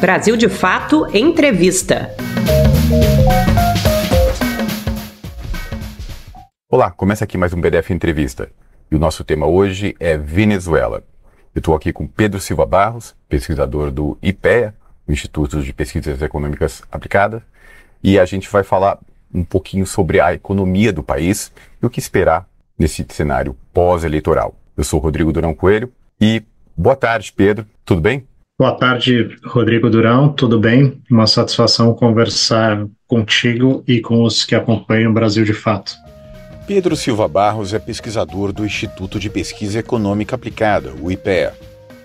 Brasil de Fato Entrevista. Olá, começa aqui mais um BDF Entrevista. E o nosso tema hoje é Venezuela. Eu estou aqui com Pedro Silva Barros, pesquisador do IPEA, Instituto de Pesquisas Econômicas Aplicadas, e a gente vai falar um pouquinho sobre a economia do país e o que esperar nesse cenário pós-eleitoral. Eu sou Rodrigo Durão Coelho e boa tarde, Pedro. Tudo bem? Boa tarde, Rodrigo Durão, tudo bem? Uma satisfação conversar contigo e com os que acompanham o Brasil de Fato. Pedro Silva Barros é pesquisador do Instituto de Pesquisa Econômica Aplicada, o IPEA.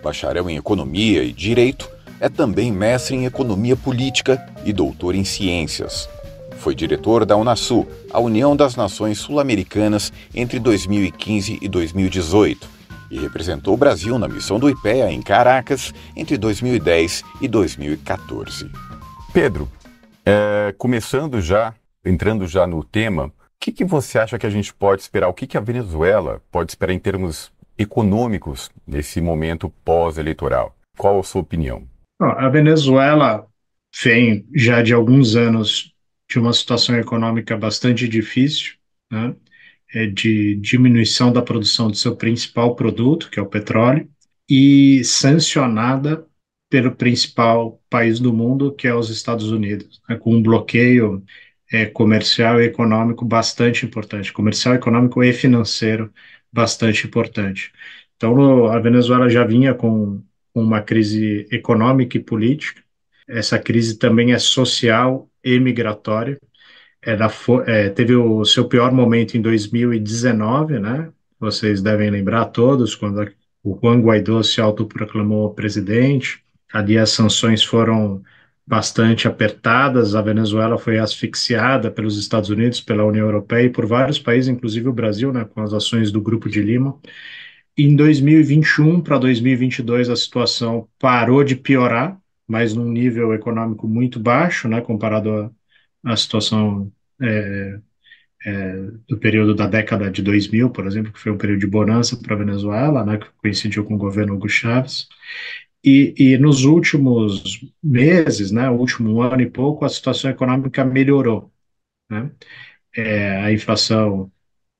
Bacharel em Economia e Direito, é também mestre em Economia Política e doutor em Ciências. Foi diretor da Unasul, a União das Nações Sul-Americanas, entre 2015 e 2018 e representou o Brasil na missão do IPEA em Caracas entre 2010 e 2014. Pedro, é, começando já, entrando já no tema, o que, que, você acha que a gente pode esperar? O que, que a Venezuela pode esperar em termos econômicos nesse momento pós-eleitoral? Qual a sua opinião? A Venezuela vem já de alguns anos de uma situação econômica bastante difícil, né? É de diminuição da produção do seu principal produto, que é o petróleo, e sancionada pelo principal país do mundo, que é os Estados Unidos, né, com um bloqueio é, comercial e econômico bastante importante, comercial, econômico e financeiro bastante importante. Então, a Venezuela já vinha com uma crise econômica e política, essa crise também é social e migratória, era, é, é, teve o seu pior momento em 2019, né? Vocês devem lembrar todos quando o Juan Guaidó se autoproclamou presidente. Ali as sanções foram bastante apertadas. A Venezuela foi asfixiada pelos Estados Unidos, pela União Europeia e por vários países, inclusive o Brasil, né, com as ações do Grupo de Lima. Em 2021 para 2022, a situação parou de piorar, mas num nível econômico muito baixo, né, comparado a situação é, é, do período da década de 2000, por exemplo, que foi um período de bonança para a Venezuela, né, que coincidiu com o governo Hugo Chávez. E, e, nos últimos meses, né, último ano e pouco, a situação econômica melhorou. Né? É, a inflação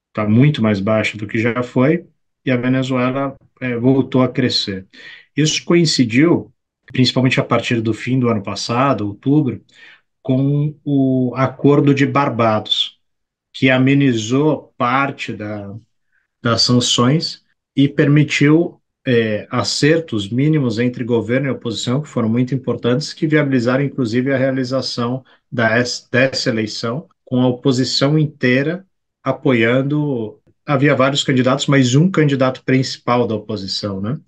está muito mais baixa do que já foi e a Venezuela é, voltou a crescer. Isso coincidiu, principalmente a partir do fim do ano passado, outubro, com o Acordo de Barbados, que amenizou parte da, das sanções e permitiu é, acertos mínimos entre governo e oposição, que foram muito importantes, que viabilizaram inclusive a realização da, dessa eleição, com a oposição inteira apoiando. Havia vários candidatos, mas um candidato principal da oposição, né?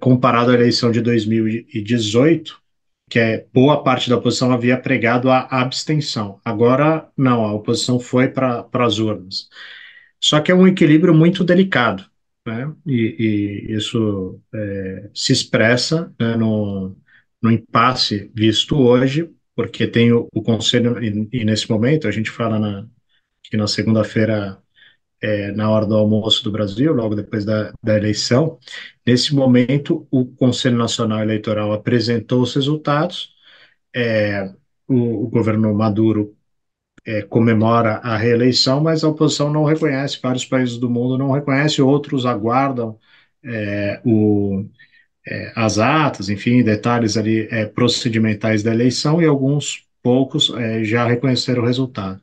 Comparado à eleição de 2018, que é boa parte da oposição havia pregado a abstenção. Agora, não, a oposição foi para as urnas. Só que é um equilíbrio muito delicado, né? e, e isso é, se expressa né, no, no impasse visto hoje, porque tem o, o Conselho, e, e, nesse momento, a gente fala na, que na segunda-feira é, na hora do almoço do Brasil, logo depois da, da eleição. Nesse momento, o Conselho Nacional Eleitoral apresentou os resultados, é, o, o, governo Maduro é, comemora a reeleição, mas a oposição não reconhece, vários países do mundo não reconhecem, outros aguardam é, o, é, as atas, enfim, detalhes ali é, procedimentais da eleição e alguns poucos já reconheceram o resultado.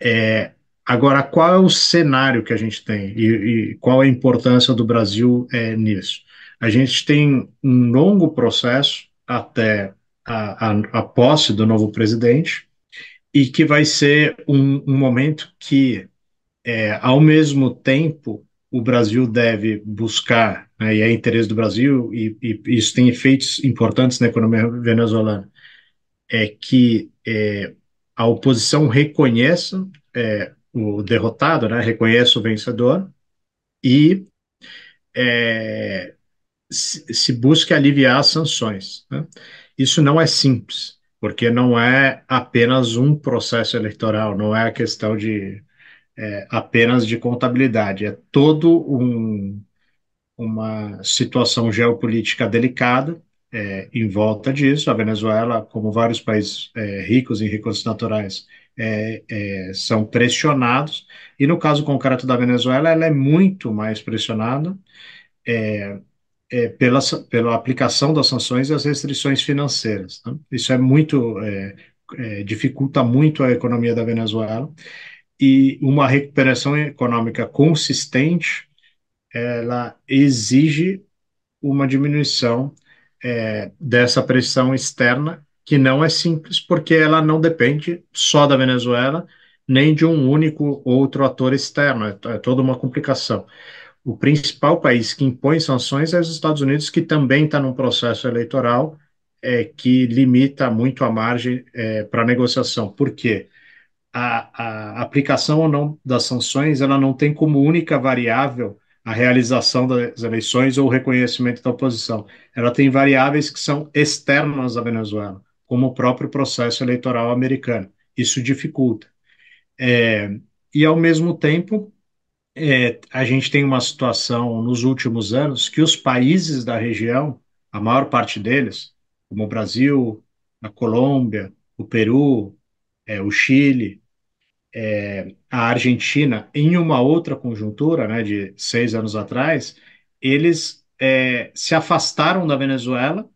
É, Agora, qual é o cenário que a gente tem e, e qual é a importância do Brasil é, nisso? A gente tem um longo processo até a, a, a posse do novo presidente e que vai ser um, um momento que, é, ao mesmo tempo, o Brasil deve buscar, né, e é interesse do Brasil, e, e, isso tem efeitos importantes na economia venezuelana, é que é, a oposição reconheça é, o derrotado, né, reconhece o vencedor e é, se, se busca aliviar as sanções. Né? Isso não é simples, porque não é apenas um processo eleitoral, não é a questão de é, apenas de contabilidade, é todo um, uma situação geopolítica delicada é, em volta disso. A Venezuela, como vários países é, ricos em recursos naturais, é, é, são pressionados, e no caso concreto da Venezuela, ela é muito mais pressionada é, é pela, pela aplicação das sanções e as restrições financeiras. Né? Isso é muito, é, é, dificulta muito a economia da Venezuela, e uma recuperação econômica consistente, ela exige uma diminuição dessa pressão externa que não é simples, porque ela não depende só da Venezuela, nem de um único outro ator externo, é, é toda uma complicação. O principal país que impõe sanções é os Estados Unidos, que também está num processo eleitoral é, que limita muito a margem é, para negociação. Por quê? A, a aplicação ou não das sanções ela não tem como única variável a realização das eleições ou o reconhecimento da oposição. Ela tem variáveis que são externas à Venezuela como o próprio processo eleitoral americano. Isso dificulta. É, e, ao mesmo tempo, é, a gente tem uma situação nos últimos anos que os países da região, a maior parte deles, como o Brasil, a Colômbia, o Peru, é, o Chile, é, a Argentina, em uma outra conjuntura, né, de seis anos atrás, eles é, se afastaram da Venezuela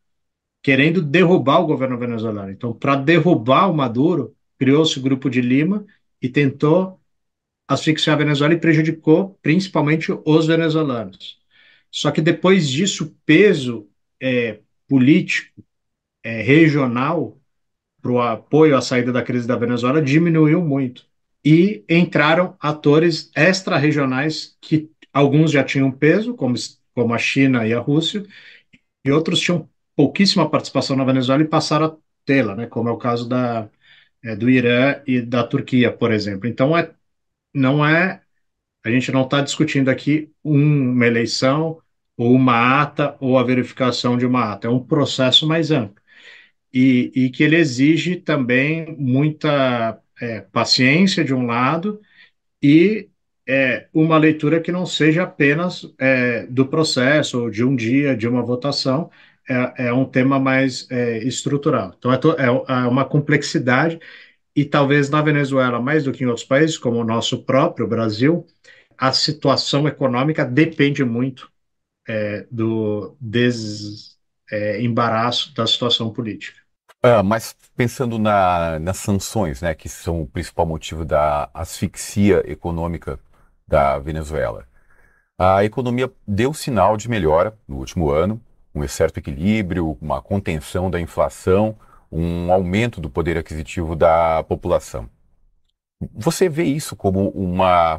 querendo derrubar o governo venezuelano. Então, para derrubar o Maduro, criou-se o Grupo de Lima e tentou asfixiar a Venezuela e prejudicou principalmente os venezuelanos. Só que depois disso, o peso é, político é, regional para o apoio à saída da crise da Venezuela diminuiu muito. E entraram atores extra-regionais que alguns já tinham peso, como, como a China e a Rússia, e outros tinham pouquíssima participação na Venezuela e passaram a tê-la, né, como é o caso da, é, do Irã e da Turquia, por exemplo. Então, é, não é. A gente não está discutindo aqui um, uma eleição ou uma ata ou a verificação de uma ata. É um processo mais amplo. E, e que ele exige também muita é, paciência, de um lado, e é, uma leitura que não seja apenas é, do processo, ou de um dia, de uma votação, é, é um tema mais é, estrutural. Então, é, to, é, é uma complexidade, e talvez na Venezuela, mais do que em outros países, como o nosso próprio Brasil, a situação econômica depende muito é, do desembaraço é, da situação política. É, mas pensando na, nas sanções, né, que são o principal motivo da asfixia econômica da Venezuela, a economia deu sinal de melhora no último ano, um certo equilíbrio, uma contenção da inflação, um aumento do poder aquisitivo da população. Você vê isso como uma.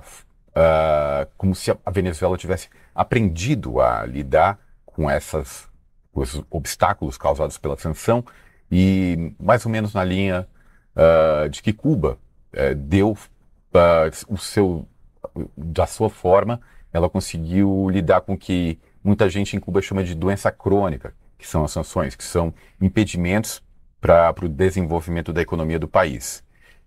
Uh, como se a Venezuela tivesse aprendido a lidar com, essas, com esses obstáculos causados pela sanção e mais ou menos na linha uh, de que Cuba uh, deu ah, o seu da sua forma ela conseguiu lidar com que muita gente em Cuba chama de doença crônica, que são as sanções, que são impedimentos para o desenvolvimento da economia do país.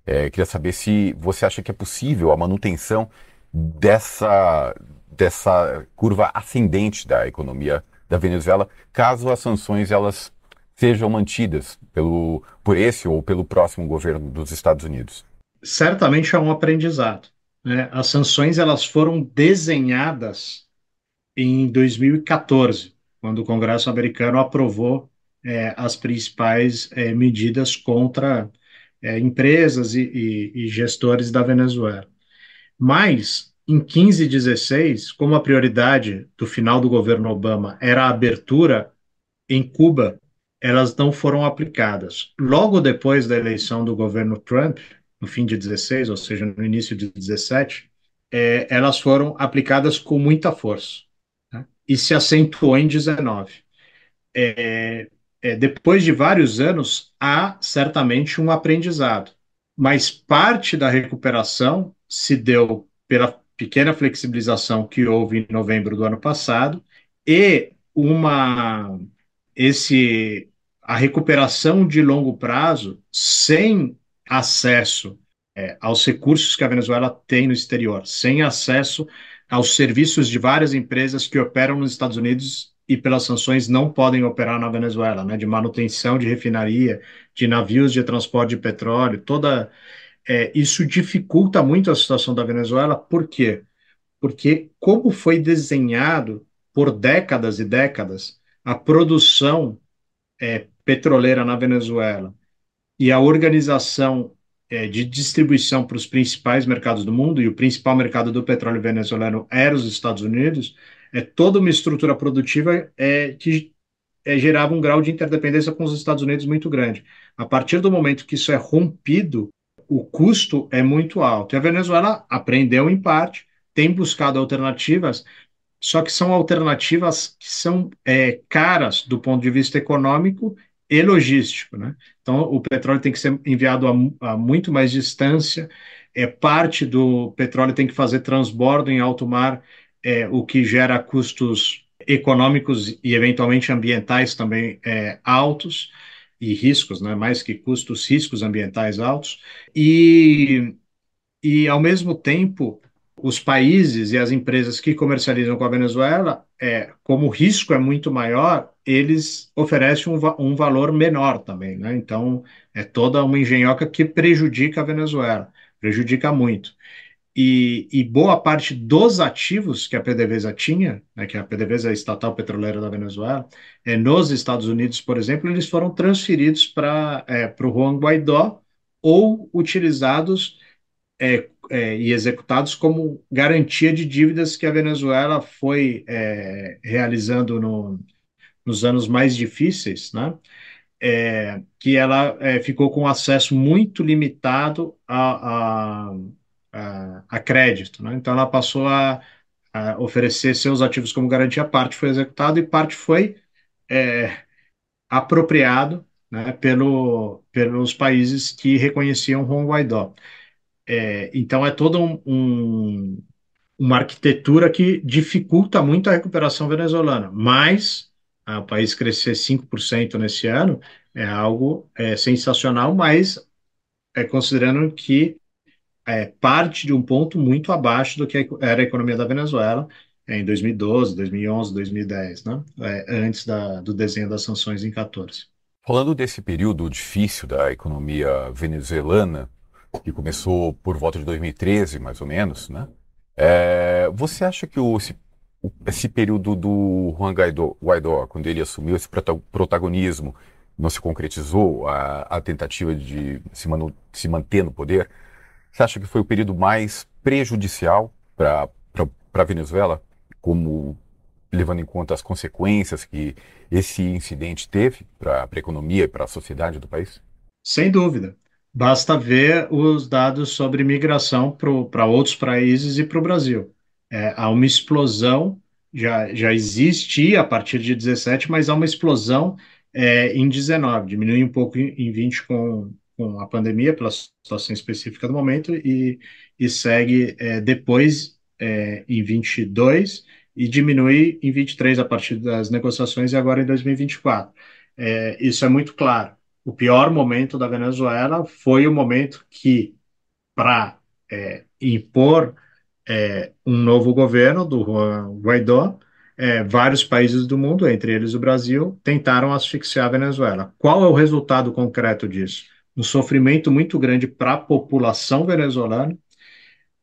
É, queria saber se você acha que é possível a manutenção dessa, dessa curva ascendente da economia da Venezuela, caso as sanções elas sejam mantidas pelo, por esse ou pelo próximo governo dos Estados Unidos? Certamente é um aprendizado. Né? As sanções elas foram desenhadas em 2014, quando o Congresso americano aprovou é, as principais é, medidas contra é, empresas e, e, e, gestores da Venezuela. Mas, em 15 e 16, como a prioridade do final do governo Obama era a abertura em Cuba, elas não foram aplicadas. Logo depois da eleição do governo Trump, no fim de 16, ou seja, no início de 17, é, elas foram aplicadas com muita força e se acentuou em 19. É, é, depois de vários anos, há certamente um aprendizado, mas parte da recuperação se deu pela pequena flexibilização que houve em novembro do ano passado e uma esse a recuperação de longo prazo sem acesso é, aos recursos que a Venezuela tem no exterior, sem acesso aos serviços de várias empresas que operam nos Estados Unidos e pelas sanções não podem operar na Venezuela, né? De manutenção de refinaria, de navios de transporte de petróleo, toda é, isso dificulta muito a situação da Venezuela. Por quê? Porque como foi desenhado por décadas e décadas a produção é, petroleira na Venezuela e a organização é, de distribuição para os principais mercados do mundo, e o principal mercado do petróleo venezuelano era os Estados Unidos, é toda uma estrutura produtiva é, que é, gerava um grau de interdependência com os Estados Unidos muito grande. A partir do momento que isso é rompido, o custo é muito alto. E a Venezuela aprendeu em parte, tem buscado alternativas, só que são alternativas que são é, caras do ponto de vista econômico e logístico. Né? Então, o petróleo tem que ser enviado a, a, muito mais distância, é parte do petróleo tem que fazer transbordo em alto mar, é, o que gera custos econômicos e eventualmente ambientais também é, altos e riscos, né? mais que custos, riscos ambientais altos. E, e, ao mesmo tempo, os países e as empresas que comercializam com a Venezuela é, como o risco é muito maior, eles oferecem um, um valor menor também. Né? Então, é toda uma engenhoca que prejudica a Venezuela, prejudica muito. E, e, boa parte dos ativos que a PDVSA tinha, né, que a PDVSA é a estatal petroleira da Venezuela, é, nos Estados Unidos, por exemplo, eles foram transferidos para é, o Juan Guaidó ou utilizados é, é, e executados como garantia de dívidas que a Venezuela foi é, realizando no, nos anos mais difíceis, né? É, que ela é, ficou com acesso muito limitado a, a, a, a crédito, né? Então ela passou a, a, oferecer seus ativos como garantia, parte foi executado e parte foi é, apropriado né, pelo, pelos países que reconheciam Juan Guaidó. É, então é toda um, um, uma arquitetura que dificulta muito a recuperação venezuelana, mas ah, o país crescer 5% nesse ano é algo é, sensacional, mas é, considerando que é, parte de um ponto muito abaixo do que era a economia da Venezuela em 2012, 2011, 2010, né? É, antes da, do desenho das sanções em 14. Falando desse período difícil da economia venezuelana, que começou por volta de 2013, mais ou menos, né? É, você acha que o, esse, esse, período do Juan Guaidó, Guaidó, quando ele assumiu esse protagonismo, não se concretizou a, a tentativa de se, manu, se manter no poder? Você acha que foi o período mais prejudicial para a Venezuela, como levando em conta as consequências que esse incidente teve para a economia e para a sociedade do país? Sem dúvida. Basta ver os dados sobre migração para outros países e para o Brasil. É, há uma explosão, já, já existia a partir de 17, mas há uma explosão é, em 19, diminui um pouco em, em 20 com, com a pandemia, pela situação específica do momento, e, e segue é, depois é, em 22 e diminui em 23 a partir das negociações e agora em 2024. É, isso é muito claro o pior momento da Venezuela foi o momento que, para é, impor é, um novo governo do Juan Guaidó, é, vários países do mundo, entre eles o Brasil, tentaram asfixiar a Venezuela. Qual é o resultado concreto disso? Um sofrimento muito grande para a população venezuelana,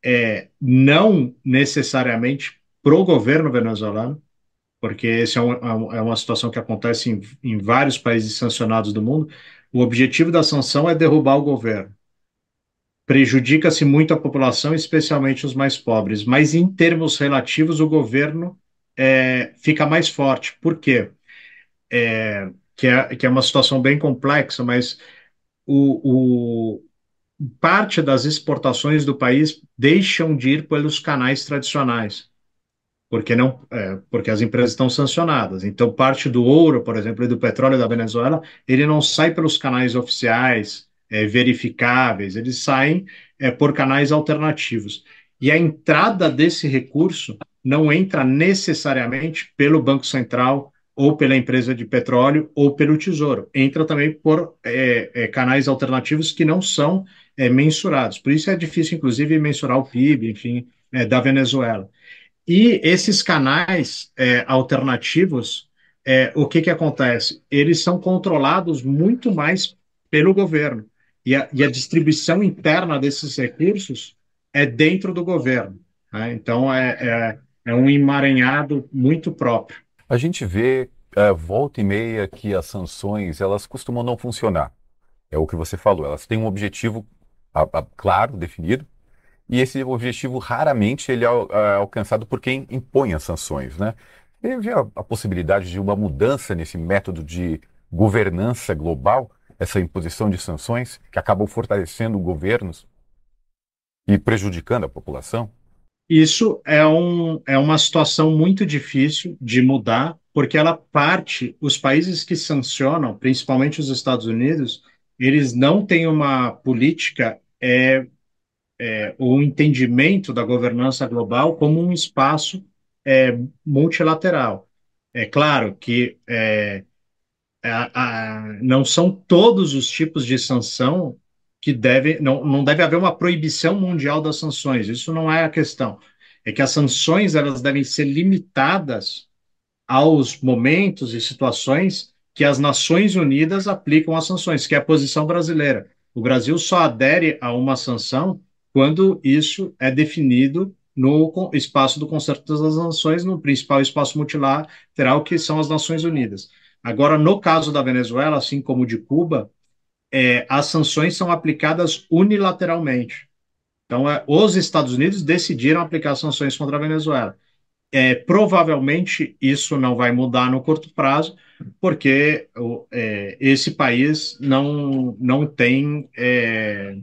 é, não necessariamente para o governo venezuelano, porque essa é, é, um, é, uma situação que acontece em, em, vários países sancionados do mundo, o objetivo da sanção é derrubar o governo. Prejudica-se muito a população, especialmente os mais pobres, mas em termos relativos, o governo é, fica mais forte. Por quê? É, que, é, que é uma situação bem complexa, mas o, o, parte das exportações do país deixam de ir pelos canais tradicionais porque não é, porque as empresas estão sancionadas. Então, parte do ouro, por exemplo, e do petróleo da Venezuela, ele não sai pelos canais oficiais é, verificáveis, eles saem é, por canais alternativos. E a entrada desse recurso não entra necessariamente pelo Banco Central ou pela empresa de petróleo ou pelo Tesouro. Entra também por é, é, canais alternativos que não são é, mensurados. Por isso é difícil, inclusive, mensurar o PIB, enfim, da Venezuela. E esses canais é, alternativos, é, o que, que acontece? Eles são controlados muito mais pelo governo. E a, e a distribuição interna desses recursos é dentro do governo. Né? Então, é, é, é um emaranhado muito próprio. A gente vê, é, volta e meia, que as sanções elas costumam não funcionar. É o que você falou, elas têm um objetivo a, a, claro, definido, e esse objetivo raramente ele é, é, alcançado por quem impõe as sanções, né? E a, a possibilidade de uma mudança nesse método de governança global, essa imposição de sanções que acabam fortalecendo governos e prejudicando a população? Isso é, um, é uma situação muito difícil de mudar, porque ela parte, os países que sancionam, principalmente os Estados Unidos, eles não têm uma política é, é, o entendimento da governança global como um espaço é, multilateral. É claro que é, a, a, não são todos os tipos de sanção que devem não, não deve haver uma proibição mundial das sanções, isso não é a questão. É que as sanções elas devem ser limitadas aos momentos e situações que as Nações Unidas aplicam as sanções, que é a posição brasileira. O Brasil só adere a uma sanção quando isso é definido no espaço do Concerto das Nações, no principal espaço multilateral, que são as Nações Unidas. Agora, no caso da Venezuela, assim como de Cuba, é, as sanções são aplicadas unilateralmente. Então, é, os Estados Unidos decidiram aplicar sanções contra a Venezuela. É, provavelmente isso não vai mudar no curto prazo, porque o, é, esse país não, não tem é,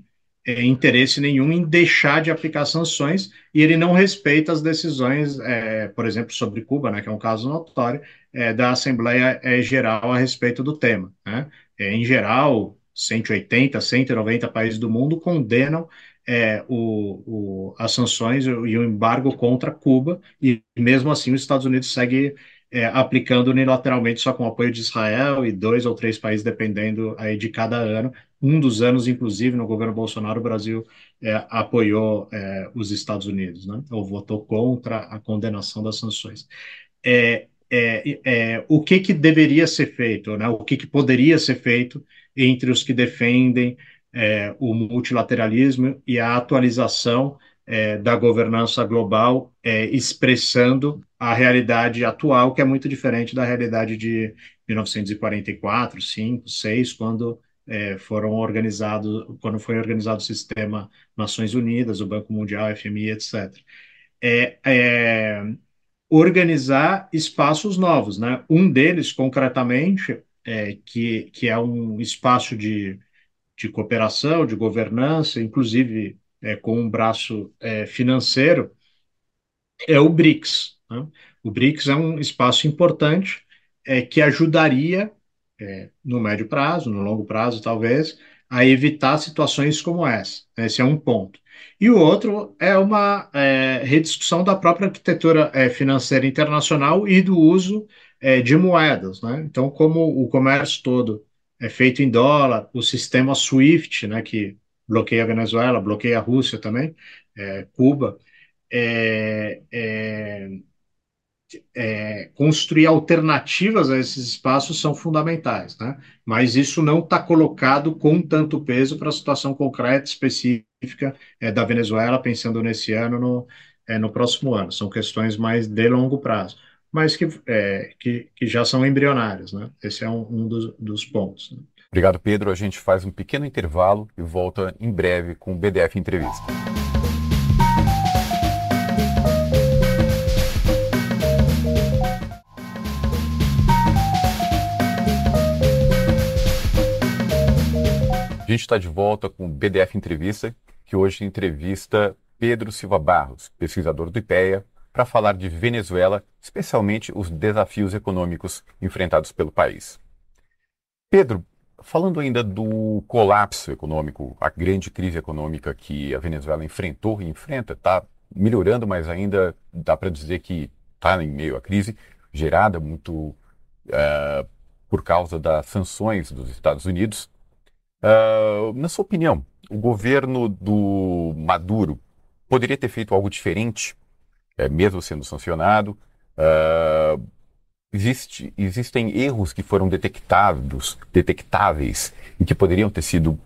é, interesse nenhum em deixar de aplicar sanções e ele não respeita as decisões, é, por exemplo, sobre Cuba, né, que é um caso notório, é, da Assembleia é, Geral a respeito do tema. Né? É, em geral, 180, 190 países do mundo condenam é, o, o, as sanções e o embargo contra Cuba, e mesmo assim os Estados Unidos segue é, aplicando unilateralmente só com o apoio de Israel e dois ou três países, dependendo aí de cada ano. Um dos anos, inclusive, no governo Bolsonaro, o Brasil é, apoiou é, os Estados Unidos, né? ou votou contra a condenação das sanções. É, é, é, o que, que deveria ser feito, né? o que, que poderia ser feito entre os que defendem o multilateralismo e a atualização é, da governança global é, expressando a realidade atual, que é muito diferente da realidade de 1944, 5, 6, quando é, foram organizados, quando foi organizado o sistema Nações Unidas, o Banco Mundial, FMI, etc. É, é, organizar espaços novos, né? Um deles, concretamente, é, que, que é um espaço de, de cooperação, de governança, inclusive é, com um braço é, financeiro, é o BRICS. Né? O BRICS é um espaço importante é, que ajudaria, é, no médio prazo, no longo prazo talvez, a evitar situações como essa. Esse é um ponto. E o outro é uma é, rediscussão da própria arquitetura é, financeira internacional e do uso de moedas. Né? Então, como o comércio todo é feito em dólar, o sistema SWIFT, né, que bloqueia a Venezuela, bloqueia a Rússia também, é, Cuba, é, é, é, construir alternativas a esses espaços são fundamentais, né? mas isso não está colocado com tanto peso para a situação concreta, específica é, da Venezuela, pensando nesse ano, no, é, no próximo ano. São questões mais de longo prazo, mas que, que, que, já são embrionárias. Né? Esse é um, um dos, dos pontos. Né? Obrigado, Pedro. A gente faz um pequeno intervalo e volta em breve com o BDF Entrevista. A gente está de volta com o BDF Entrevista, que hoje entrevista Pedro Silva Barros, pesquisador do IPEA, para falar de Venezuela, especialmente os desafios econômicos enfrentados pelo país. Pedro, Falando ainda do colapso econômico, a grande crise econômica que a Venezuela enfrentou e enfrenta, está melhorando, mas ainda dá para dizer que está em meio à crise, gerada muito uh, por causa das sanções dos Estados Unidos. Uh, na sua opinião, o governo do Maduro poderia ter feito algo diferente, uh, mesmo sendo sancionado? existe, existem erros que foram detectados, detectáveis e que poderiam ter sido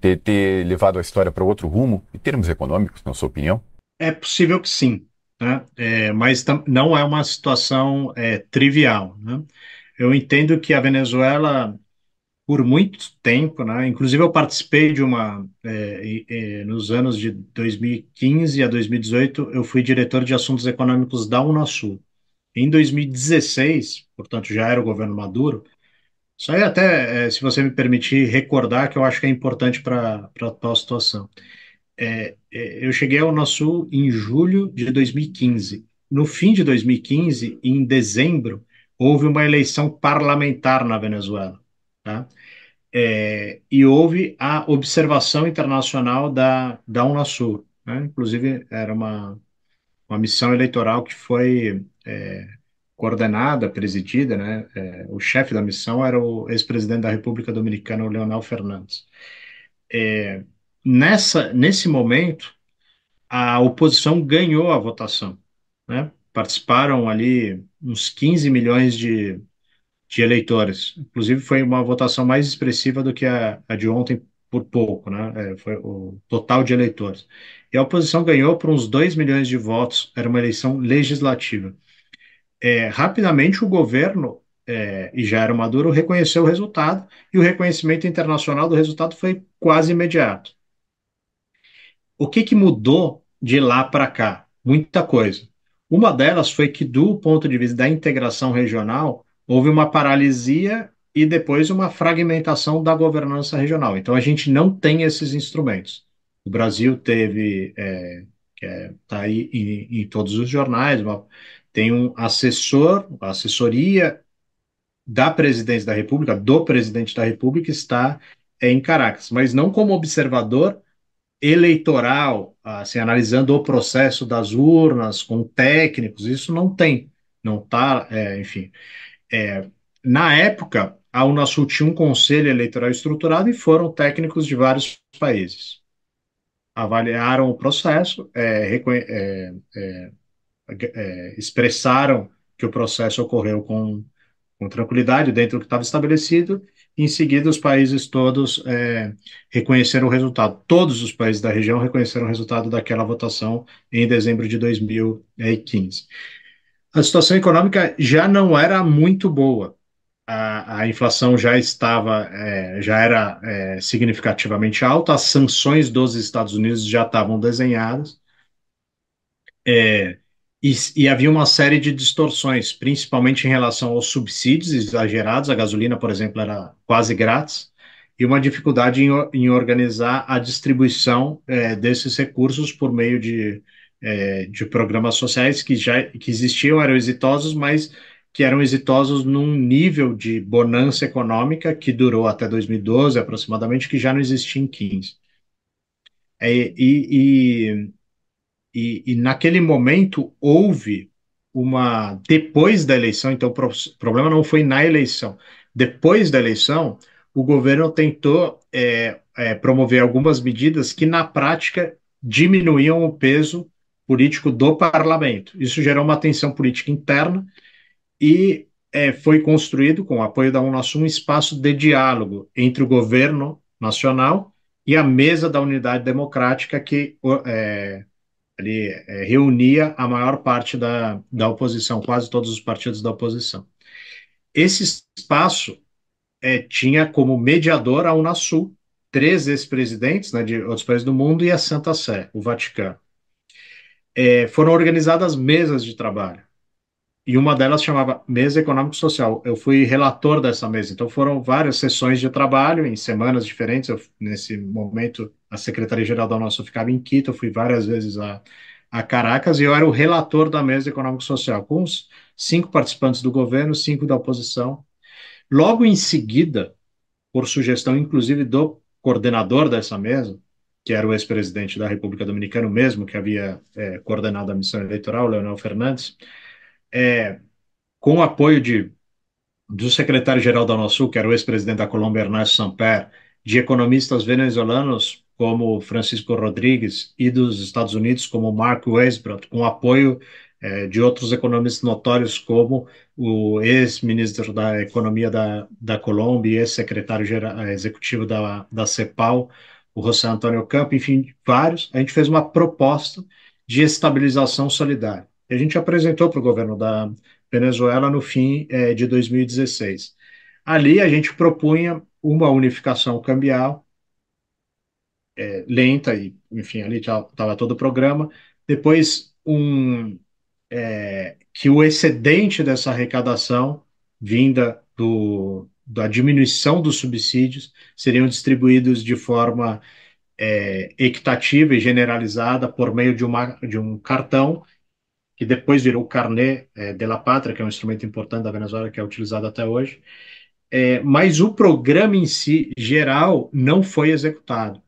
ter, ter levado a história para outro rumo, em termos econômicos, na sua opinião? É possível que sim, né? É, mas não é uma situação é, trivial. Né? Eu entendo que a Venezuela, por muito tempo, né? inclusive eu participei de uma, é, nos anos de 2015 a 2018, eu fui diretor de assuntos econômicos da Unasul. Em 2016, portanto, já era o governo Maduro. Isso aí, até, eh, se você me permitir recordar, que eu acho que é importante para a atual situação. É, é, eu cheguei ao Unasul em julho de 2015. No fim de 2015, em dezembro, houve uma eleição parlamentar na Venezuela. Tá? É, e houve a observação internacional da, da Unasul. Né? Inclusive, era uma, uma missão eleitoral que foi é, coordenada, presidida, né? É, o chefe da missão era o ex-presidente da República Dominicana, o Leonel Fernandes. É, nessa, nesse momento, a oposição ganhou a votação, né? Participaram ali uns 15 milhões de, de eleitores. Inclusive, foi uma votação mais expressiva do que a, a de ontem, por pouco, né? É, foi o total de eleitores. E a oposição ganhou por uns 2 milhões de votos, era uma eleição legislativa. É, rapidamente o governo, é, e já era Maduro, reconheceu o resultado, e o reconhecimento internacional do resultado foi quase imediato. O que, que mudou de lá para cá? Muita coisa. Uma delas foi que, do ponto de vista da integração regional, houve uma paralisia e depois uma fragmentação da governança regional. Então, a gente não tem esses instrumentos. O Brasil teve, está é, é tá aí em, em, todos os jornais, uma, tem um assessor, a assessoria da presidência da República, do presidente da República, está é, em Caracas, mas não como observador eleitoral, assim, analisando o processo das urnas com técnicos, isso não tem, não está, é, enfim. É, na época, a Unasul tinha um conselho eleitoral estruturado e foram técnicos de vários países avaliaram o processo, é, é, é, é, expressaram que o processo ocorreu com, com tranquilidade dentro do que estava estabelecido. E em seguida, os países todos é, reconheceram o resultado. Todos os países da região reconheceram o resultado daquela votação em dezembro de 2015. A situação econômica já não era muito boa a, a inflação já estava, é, já era é, significativamente alta, as sanções dos Estados Unidos já estavam desenhadas, é, e, e, havia uma série de distorções, principalmente em relação aos subsídios exagerados, a gasolina, por exemplo, era quase grátis, e uma dificuldade em, em organizar a distribuição é, desses recursos por meio de, é, de programas sociais que já que existiam, eram exitosos, mas que eram exitosos num nível de bonança econômica que durou até 2012 aproximadamente, que já não existia em 15. É, e, e, e, e naquele momento houve uma. Depois da eleição, então o problema não foi na eleição, depois da eleição, o governo tentou é, é, promover algumas medidas que, na prática, diminuíam o peso político do parlamento. Isso gerou uma tensão política interna e é, foi construído, com o apoio da Unasul, um espaço de diálogo entre o governo nacional e a mesa da unidade democrática que é, ali, é, reunia a maior parte da, da oposição, quase todos os partidos da oposição. Esse espaço é, tinha como mediador a Unasul, três ex-presidentes né, de outros países do mundo e a Santa Sé, o Vaticano. É, foram organizadas mesas de trabalho e uma delas chamava Mesa Econômico Social. Eu fui relator dessa mesa, então foram várias sessões de trabalho em semanas diferentes. Eu, nesse momento, a Secretaria-Geral da Nossa ficava em Quito, eu fui várias vezes a, a Caracas e eu era o relator da Mesa Econômico Social, com os cinco participantes do governo, cinco da oposição. Logo em seguida, por sugestão inclusive do coordenador dessa mesa, que era o ex-presidente da República Dominicana mesmo, que havia é, coordenado a missão eleitoral, Leonel Fernandes, é, com o apoio de, do secretário-geral da ONU que era o ex-presidente da Colômbia, Ernesto Samper, de economistas venezuelanos como Francisco Rodrigues e dos Estados Unidos como Mark Weisbrot, com apoio é, de outros economistas notórios como o ex-ministro da Economia da, da Colômbia e ex-secretário executivo da, da CEPAL, o José Antônio Campo, enfim, vários, a gente fez uma proposta de estabilização solidária a gente apresentou para o governo da Venezuela no fim é, de 2016. Ali a gente propunha uma unificação cambial é, lenta, e enfim, ali estava todo o programa. Depois, um, é, que o excedente dessa arrecadação vinda do, da diminuição dos subsídios seriam distribuídos de forma é, equitativa e generalizada por meio de, uma, de um cartão que depois virou o carnet é, de la pátria, que é um instrumento importante da Venezuela, que é utilizado até hoje. É, mas o programa em si, geral, não foi executado.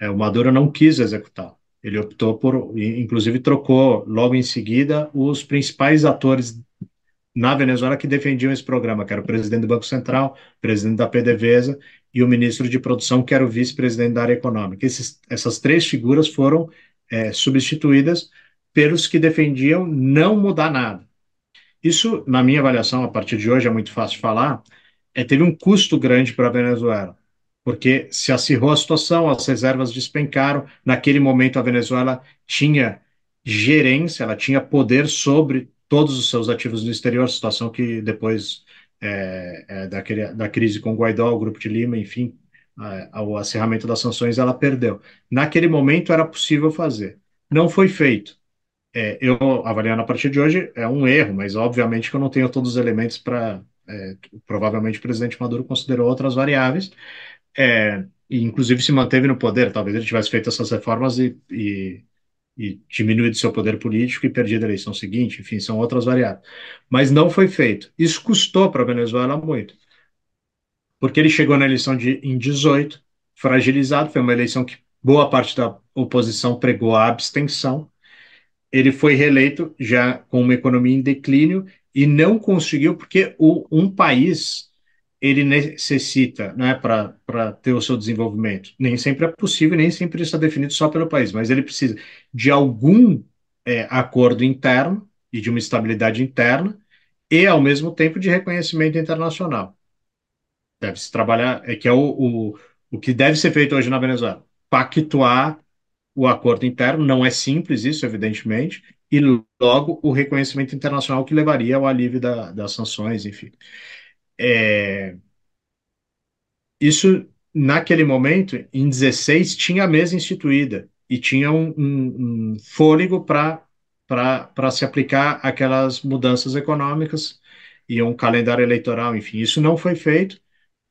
É, o Maduro não quis executar. Ele optou por, inclusive, trocou logo em seguida os principais atores na Venezuela que defendiam esse programa, que era o presidente do Banco Central, o presidente da PDVSA e o ministro de produção, que era o vice-presidente da área econômica. Esses, essas três figuras foram é, substituídas pelos que defendiam não mudar nada. Isso, na minha avaliação, a partir de hoje é muito fácil falar, é, teve um custo grande para a Venezuela, porque se acirrou a situação, as reservas despencaram. Naquele momento, a Venezuela tinha gerência, ela tinha poder sobre todos os seus ativos no exterior, situação que depois é, é, daquele, da crise com Guaidó, o Grupo de Lima, enfim, a, o acirramento das sanções, ela perdeu. Naquele momento, era possível fazer. Não foi feito é, eu avaliando a partir de hoje é um erro, mas obviamente que eu não tenho todos os elementos para. É, provavelmente o presidente Maduro considerou outras variáveis, é, e inclusive se manteve no poder. Talvez ele tivesse feito essas reformas e, e, e diminuído seu poder político e perdido a eleição seguinte. Enfim, são outras variáveis. Mas não foi feito. Isso custou para a Venezuela muito, porque ele chegou na eleição de, em 18 fragilizado. Foi uma eleição que boa parte da oposição pregou a abstenção ele foi reeleito já com uma economia em declínio e não conseguiu, porque o, um país ele necessita, né, para ter o seu desenvolvimento, nem sempre é possível, nem sempre está é definido só pelo país, mas ele precisa de algum é, acordo interno e de uma estabilidade interna e, ao mesmo tempo, de reconhecimento internacional. Deve-se trabalhar, é que é o, o, o que deve ser feito hoje na Venezuela, pactuar o acordo interno, não é simples isso, evidentemente, e logo o reconhecimento internacional que levaria ao alívio da, das sanções, enfim. É... Isso, naquele momento, em 16, tinha a mesa instituída e tinha um, um, um fôlego para se aplicar aquelas mudanças econômicas e um calendário eleitoral, enfim. Isso não foi feito,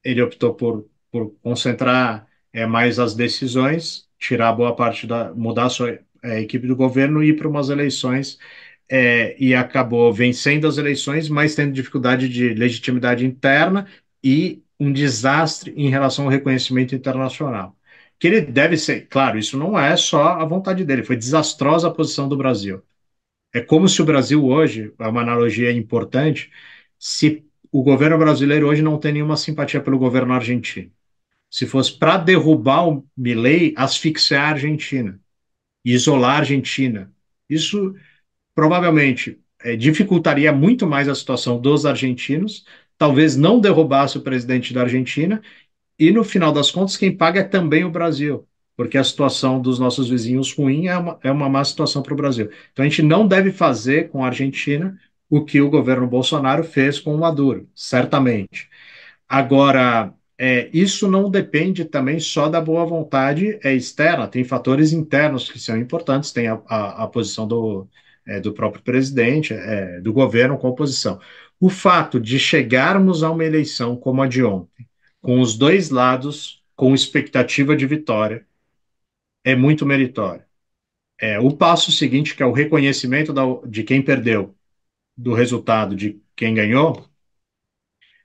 ele optou por, por concentrar é mais as decisões, tirar boa parte da. mudar a sua é, equipe do governo e ir para umas eleições. É, e acabou vencendo as eleições, mas tendo dificuldade de legitimidade interna e um desastre em relação ao reconhecimento internacional. Que ele deve ser, claro, isso não é só a vontade dele, foi desastrosa a posição do Brasil. É como se o Brasil hoje, é uma analogia importante, se o governo brasileiro hoje não tem nenhuma simpatia pelo governo argentino se fosse para derrubar o Milley, asfixiar a Argentina, isolar a Argentina. Isso provavelmente é, dificultaria muito mais a situação dos argentinos, talvez não derrubasse o presidente da Argentina, e no final das contas, quem paga é também o Brasil, porque a situação dos nossos vizinhos ruim é uma, é uma má situação para o Brasil. Então a gente não deve fazer com a Argentina o que o governo Bolsonaro fez com o Maduro, certamente. Agora, é, isso não depende também só da boa vontade é, externa, tem fatores internos que são importantes, tem a, a, a posição do, é, do próprio presidente, é, do governo com a oposição. O fato de chegarmos a uma eleição como a de ontem, com os dois lados com expectativa de vitória, é muito meritório. É, o passo seguinte, que é o reconhecimento da, de quem perdeu, do resultado de quem ganhou,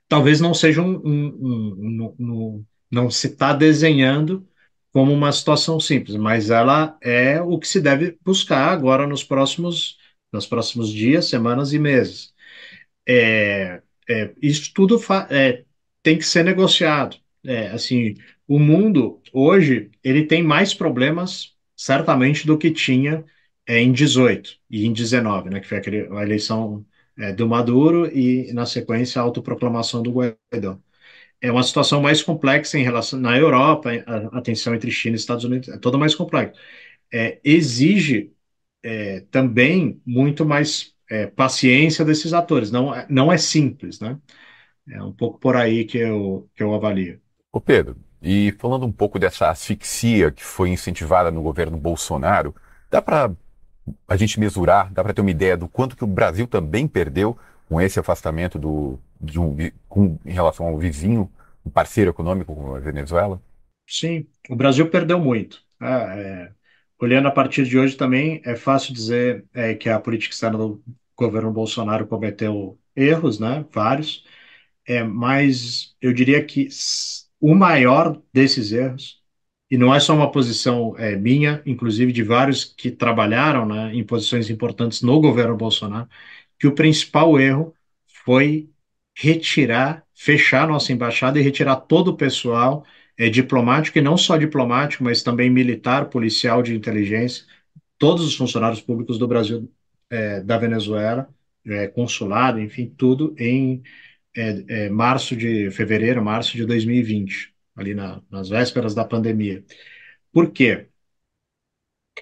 talvez não seja um, um, um, um não se está desenhando como uma situação simples, mas ela é o que se deve buscar agora nos próximos, nos próximos dias, semanas e meses. É, é, isso tudo é, tem que ser negociado. É, assim, o mundo hoje ele tem mais problemas certamente do que tinha em 18 e em 19, né, que foi aquele, a eleição é, do Maduro e, na sequência, a autoproclamação do Guaidó. É uma situação mais complexa em relação na Europa, a, a tensão entre China e Estados Unidos é toda mais complexa. É, exige é, também muito mais é, paciência desses atores. Não, é, não é simples, né? É um pouco por aí que eu, que eu avalio. Ô Pedro, e falando um pouco dessa asfixia que foi incentivada no governo Bolsonaro, dá para a gente mesurar, dá para ter uma ideia do quanto que o Brasil também perdeu com esse afastamento do, de um, com, em relação ao vizinho, um parceiro econômico como a Venezuela? Sim, o Brasil perdeu muito. Ah, é, olhando a partir de hoje também, é fácil dizer é, que a política externa do governo Bolsonaro cometeu erros, né? Vários. É, mas eu diria que o maior desses erros e não é só uma posição é, minha, inclusive de vários que trabalharam né, em posições importantes no governo Bolsonaro, que o principal erro foi retirar, fechar nossa embaixada e retirar todo o pessoal é, diplomático, e não só diplomático, mas também militar, policial de inteligência, todos os funcionários públicos do Brasil, é, da Venezuela, é, consulado, enfim, tudo em é, é, março de fevereiro, março de 2020 ali na, nas vésperas da pandemia. Por quê?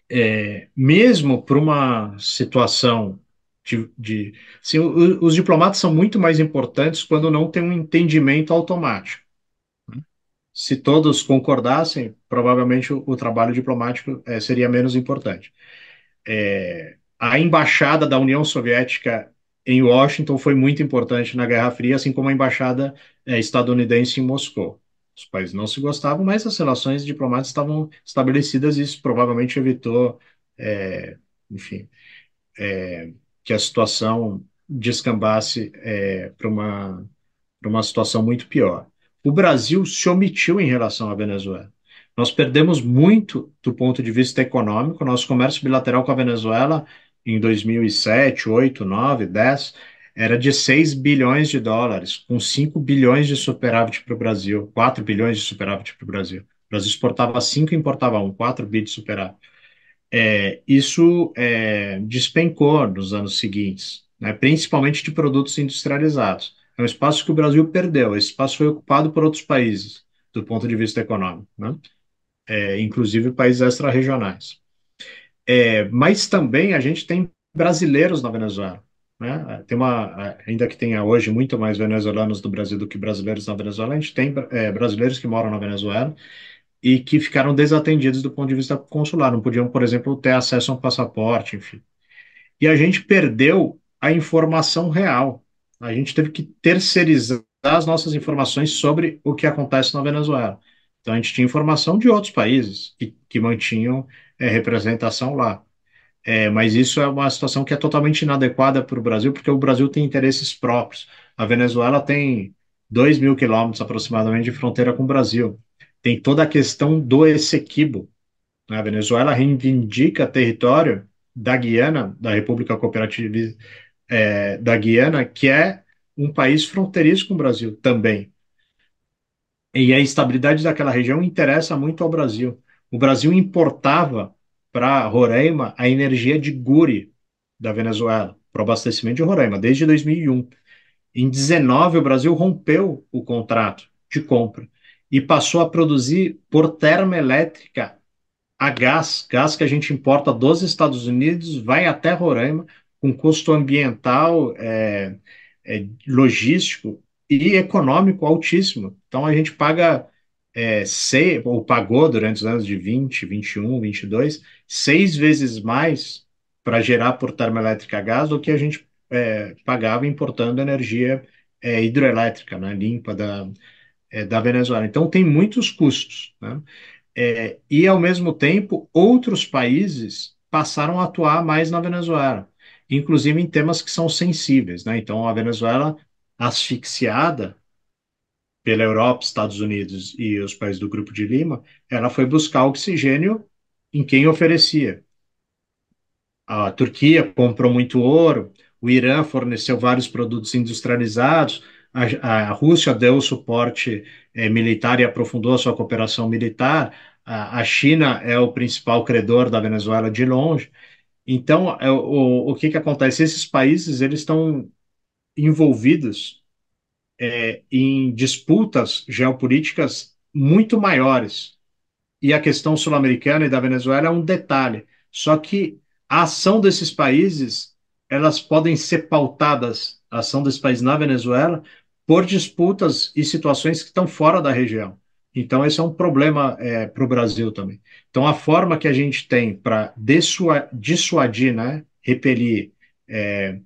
É, mesmo para uma situação de. de assim, os, os diplomatas são muito mais importantes quando não tem um entendimento automático. Né? Se todos concordassem, provavelmente o, o trabalho diplomático é, seria menos importante. É, a embaixada da União Soviética em Washington foi muito importante na Guerra Fria, assim como a embaixada é, estadunidense em Moscou. Os países não se gostavam, mas as relações diplomáticas estavam estabelecidas e isso provavelmente evitou, é, enfim, é, que a situação descambasse é, para uma, para uma situação muito pior. O Brasil se omitiu em relação à Venezuela. Nós perdemos muito do ponto de vista econômico. Nosso comércio bilateral com a Venezuela em 2007, 8, 9, 10 era de 6 bilhões de dólares, com 5 bilhões de superávit para o Brasil, 4 bilhões de superávit para o Brasil. O Brasil exportava 5 e importava 1, 4 bilhões de superávit. É, isso é, despencou nos anos seguintes, né, principalmente de produtos industrializados. É um espaço que o Brasil perdeu, esse espaço foi ocupado por outros países, do ponto de vista econômico, né? é, inclusive países extra-regionais. É, mas também a gente tem brasileiros na Venezuela né? É, tem uma, é, ainda que tenha hoje muito mais venezuelanos do Brasil do que brasileiros na Venezuela, a gente tem é, brasileiros que moram na Venezuela e que ficaram desatendidos do ponto de vista consular, não podiam, por exemplo, ter acesso a um passaporte, enfim. E a gente perdeu a informação real. A gente teve que terceirizar as nossas informações sobre o que acontece na Venezuela. Então a gente tinha informação de outros países que, que mantinham é, representação lá. É, mas isso é uma situação que é totalmente inadequada para o Brasil, porque o Brasil tem interesses próprios. A Venezuela tem 2 mil quilômetros aproximadamente de fronteira com o Brasil. Tem toda a questão do Essequibo. Né? A Venezuela reivindica território da Guiana, da República Cooperativa é, da Guiana, que é um país fronteiriço com o Brasil também. E a estabilidade daquela região interessa muito ao Brasil. O Brasil importava para Roraima a energia de Guri, da Venezuela, para o abastecimento de Roraima, desde 2001. Em 19, o Brasil rompeu o contrato de compra e passou a produzir por termoelétrica a gás, gás que a gente importa dos Estados Unidos, vai até Roraima, com custo ambiental, é, é, logístico e econômico altíssimo. Então a gente paga é, se, ou pagou durante os anos de 20, 21, 22, seis vezes mais para gerar por termoelétrica a gás do que a gente é, pagava importando energia é, hidroelétrica, né, limpa da, é, da Venezuela. Então, tem muitos custos. Né? É, e, ao mesmo tempo, outros países passaram a atuar mais na Venezuela, inclusive em temas que são sensíveis. Né? Então, a Venezuela asfixiada pela Europa, Estados Unidos e os países do Grupo de Lima, ela foi buscar oxigênio em quem oferecia. A Turquia comprou muito ouro, o Irã forneceu vários produtos industrializados, a, a Rússia deu suporte é, militar e aprofundou a sua cooperação militar, a, a, China é o principal credor da Venezuela de longe. Então, é, o, o que, que acontece? Esses países eles estão envolvidos é, em disputas geopolíticas muito maiores. E a questão sul-americana e da Venezuela é um detalhe. Só que a ação desses países, elas podem ser pautadas, a ação desses países na Venezuela, por disputas e situações que estão fora da região. Então, esse é um problema é, para o Brasil também. Então, a forma que a gente tem para dissuadir, né, repelir é,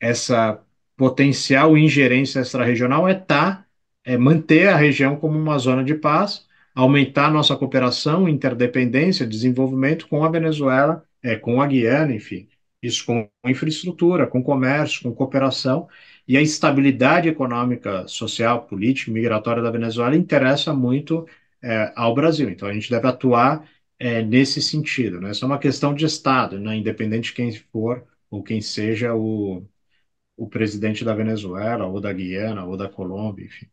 essa potencial ingerência extra-regional é, tá, é manter a região como uma zona de paz, aumentar nossa cooperação, interdependência, desenvolvimento com a Venezuela, é, com a Guiana, enfim. Isso com infraestrutura, com comércio, com cooperação. E a estabilidade econômica, social, política e migratória da Venezuela interessa muito é, ao Brasil. Então a gente deve atuar é, nesse sentido. Né? Isso é uma questão de Estado, né? independente de quem for ou quem seja o, o presidente da Venezuela, ou da Guiana, ou da Colômbia, enfim.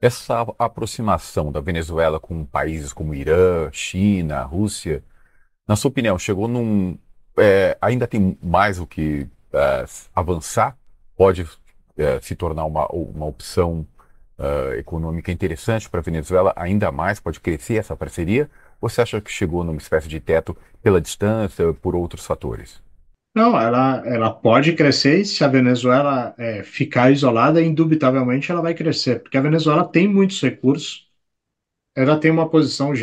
Essa aproximação da Venezuela com países como Irã, China, Rússia, na sua opinião, chegou num. É, ainda tem mais o que é, avançar? Pode é, se tornar uma, uma opção é, econômica interessante para a Venezuela? Ainda mais pode crescer essa parceria? Ou você acha que chegou numa espécie de teto pela distância, por outros fatores? Não, ela, ela pode crescer e se a Venezuela é, ficar isolada, indubitavelmente ela vai crescer, porque a Venezuela tem muitos recursos, ela tem uma posição